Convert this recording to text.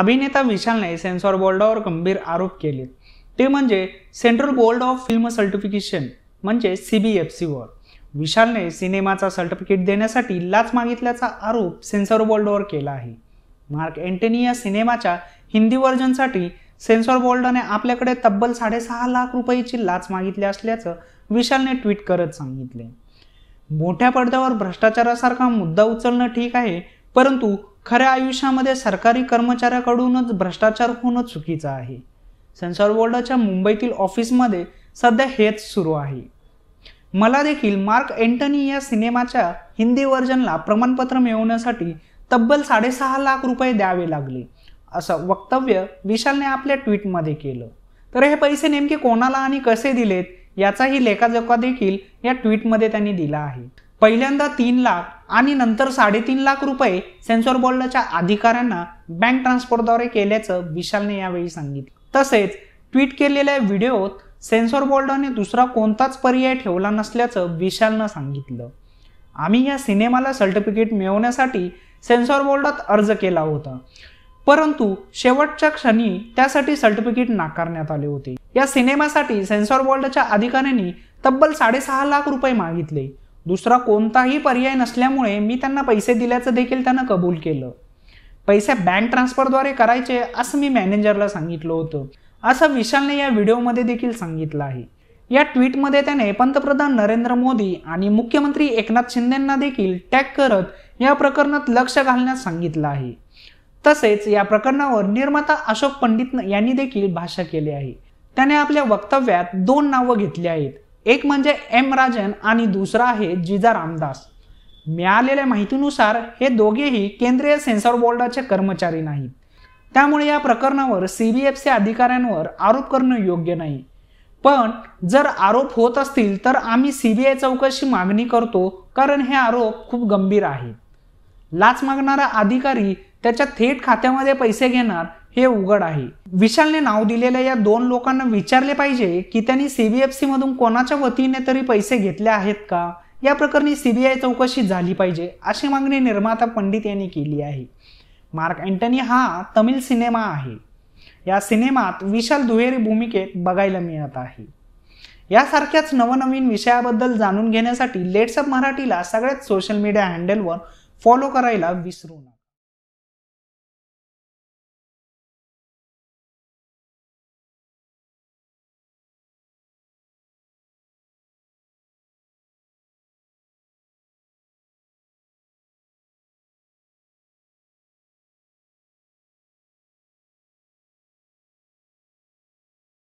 अभिनेता विशालने सेन्सॉर बोर्डावर गंभीर आरोप केले ते म्हणजे central board of film certification म्हणजे सी बी एफ सीवर विशालने सिनेमाचा सर्टिफिकेट देण्यासाठी लाच मागितल्याचा आरोप सेन्सॉर बोर्डवर केला आहे मार्क एंटनी या सिनेमाच्या हिंदी व्हर्जनसाठी सेन्सॉर बोर्डाने आपल्याकडे तब्बल साडेसहा लाख रुपयाची लाच मागितली असल्याचं विशालने ट्विट करत सांगितले मोठ्या पडद्यावर भ्रष्टाचारासारखा मुद्दा उचलणं ठीक आहे परंतु खऱ्या आयुष्यामध्ये सरकारी कर्मचाऱ्याकडूनच भ्रष्टाचार होणं चुकीचं आहे सेन्सॉर बोर्डाच्या मुंबईतील ऑफिसमध्ये सध्या हेच सुरू आहे मला देखील मार्क एंटनी या सिनेमाच्या हिंदी व्हर्जनला प्रमाणपत्र मिळवण्यासाठी तब्बल साडेसहा लाख रुपये द्यावे लागले असं वक्तव्य विशालने आपल्या ट्विटमध्ये केलं तर हे पैसे नेमके कोणाला आणि कसे दिलेत याचाही लेखाजोखा देखील या ट्विटमध्ये त्यांनी दिला आहे पहिल्यांदा तीन लाख आणि नंतर साडेतीन लाख रुपये सेन्सॉर बोर्डच्या अधिकाऱ्यांना बँक ट्रान्सफरद्वारे केल्याचं विशालने यावेळी सांगितलं तसेच ट्विट केलेल्या व्हिडिओत सेन्सॉर बोर्डाने दुसरा कोणताच पर्याय ठेवला नसल्याचं विशालनं सांगितलं आम्ही या सिनेमाला सर्टिफिकेट मिळवण्यासाठी सेन्सॉर बोर्डात अर्ज केला होता परंतु शेवटच्या क्षणी त्यासाठी सर्टिफिकेट नाकारण्यात आले होते या सिनेमासाठी सेन्सॉर बोर्डच्या अधिकाऱ्यांनी तब्बल साडेसहा लाख रुपये मागितले दुसरा कोणताही पर्याय नसल्यामुळे मी त्यांना पैसे दिल्याचं देखील त्यानं कबूल केलं पैसे बँक ट्रान्सफरद्वारे करायचे असं मी मॅनेजरला सांगितलं होतं असं विशालने या व्हिडिओमध्ये देखील सांगितलं आहे या ट्विटमध्ये त्याने पंतप्रधान नरेंद्र मोदी आणि मुख्यमंत्री एकनाथ शिंदेंना देखील टॅग करत या प्रकरणात लक्ष घालण्यास सांगितलं आहे तसेच या प्रकरणावर निर्माता अशोक पंडित यांनी देखील भाष्य केले आहे त्याने आपल्या वक्तव्यात दोन नावं घेतली आहेत एक म्हणजे एम राजन आणि दुसरा आहे जिजा रामदास मिळालेल्या माहितीनुसार हे दोघेही केंद्रीय सेन्सॉर बोर्डाचे कर्मचारी नाहीत त्यामुळे या प्रकरणावर सी बी अधिकाऱ्यांवर आरोप करणं योग्य नाही पण जर आरोप होत असतील तर आम्ही सी बी आय चौकशी मागणी करतो कारण हे आरोप खूप गंभीर आहेत लाच मागणारा अधिकारी त्याच्या थेट खात्यामध्ये पैसे घेणार हे उघड आहे विशालने नाव दिलेल्या या दोन लोकांना विचारले पाहिजे की त्यांनी सीबीएफसी मधून कोणाच्या वतीने तरी पैसे घेतले आहेत का या प्रकरणी सीबीआय चौकशी झाली पाहिजे अशी मागणी निर्माता पंडित यांनी केली आहे मार्क अँटनी हा तमिळ सिनेमा आहे या सिनेमात विशाल दुहेरी भूमिकेत बघायला मिळत आहे यासारख्याच नवनवीन विषयाबद्दल जाणून घेण्यासाठी लेट्सअप मराठीला सगळ्याच सोशल मीडिया हँडलवर फॉलो करायला विसरू नका